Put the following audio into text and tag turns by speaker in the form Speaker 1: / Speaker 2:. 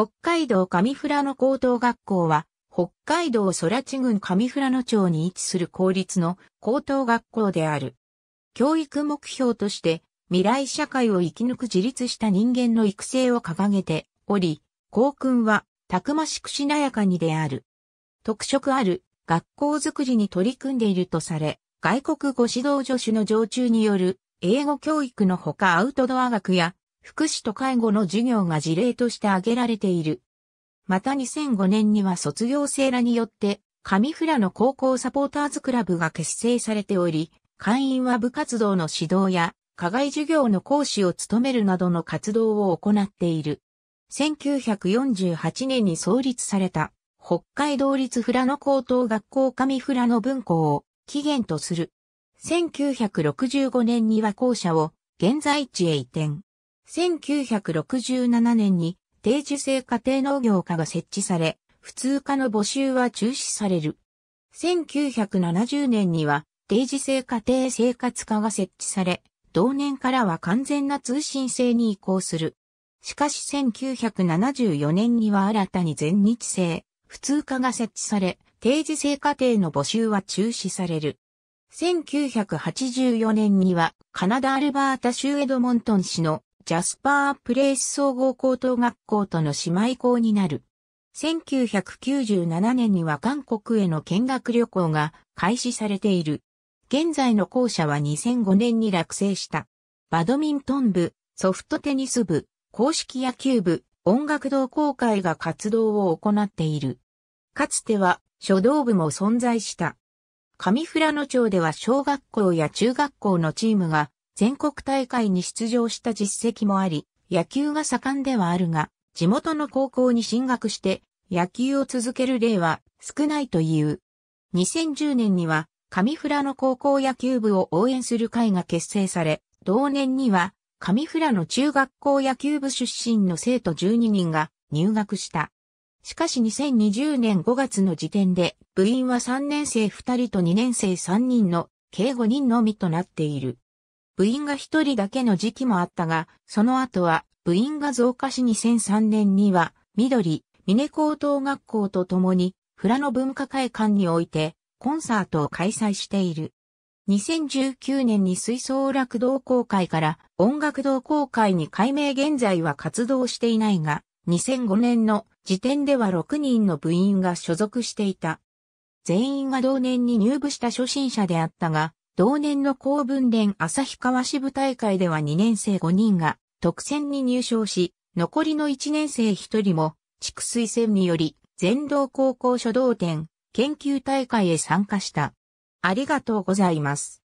Speaker 1: 北海道上富良野高等学校は、北海道空知郡上富良野町に位置する公立の高等学校である。教育目標として、未来社会を生き抜く自立した人間の育成を掲げており、校訓は、たくましくしなやかにである。特色ある学校づくりに取り組んでいるとされ、外国語指導助手の常駐による英語教育のほかアウトドア学や福祉と介護の授業が事例として挙げられている。また2005年には卒業生らによって、上富良の高校サポーターズクラブが結成されており、会員は部活動の指導や、課外授業の講師を務めるなどの活動を行っている。1948年に創立された、北海道立富良野高等学校上富良野分校を起源とする。1965年には校舎を現在地へ移転。1967年に定時制家庭農業課が設置され、普通科の募集は中止される。1970年には定時制家庭生活課が設置され、同年からは完全な通信制に移行する。しかし1974年には新たに全日制、普通科が設置され、定時制家庭の募集は中止される。1984年にはカナダアルバータ州エドモントン市のジャスパープレイス総合高等学校との姉妹校になる。1997年には韓国への見学旅行が開始されている。現在の校舎は2005年に落成した。バドミントン部、ソフトテニス部、硬式野球部、音楽同好会が活動を行っている。かつては書道部も存在した。上富良野町では小学校や中学校のチームが全国大会に出場した実績もあり、野球が盛んではあるが、地元の高校に進学して野球を続ける例は少ないという。2010年には上富良野高校野球部を応援する会が結成され、同年には上富良野中学校野球部出身の生徒12人が入学した。しかし2020年5月の時点で部員は3年生2人と2年生3人の計5人のみとなっている。部員が一人だけの時期もあったが、その後は部員が増加し2003年には、緑、峰高等学校と共に、富良野文化会館において、コンサートを開催している。2019年に吹奏楽同好会から音楽同好会に改名現在は活動していないが、2005年の時点では6人の部員が所属していた。全員が同年に入部した初心者であったが、同年の公文連旭川支部大会では2年生5人が特選に入賞し、残りの1年生1人も地区推薦により全道高校書道展研究大会へ参加した。ありがとうございます。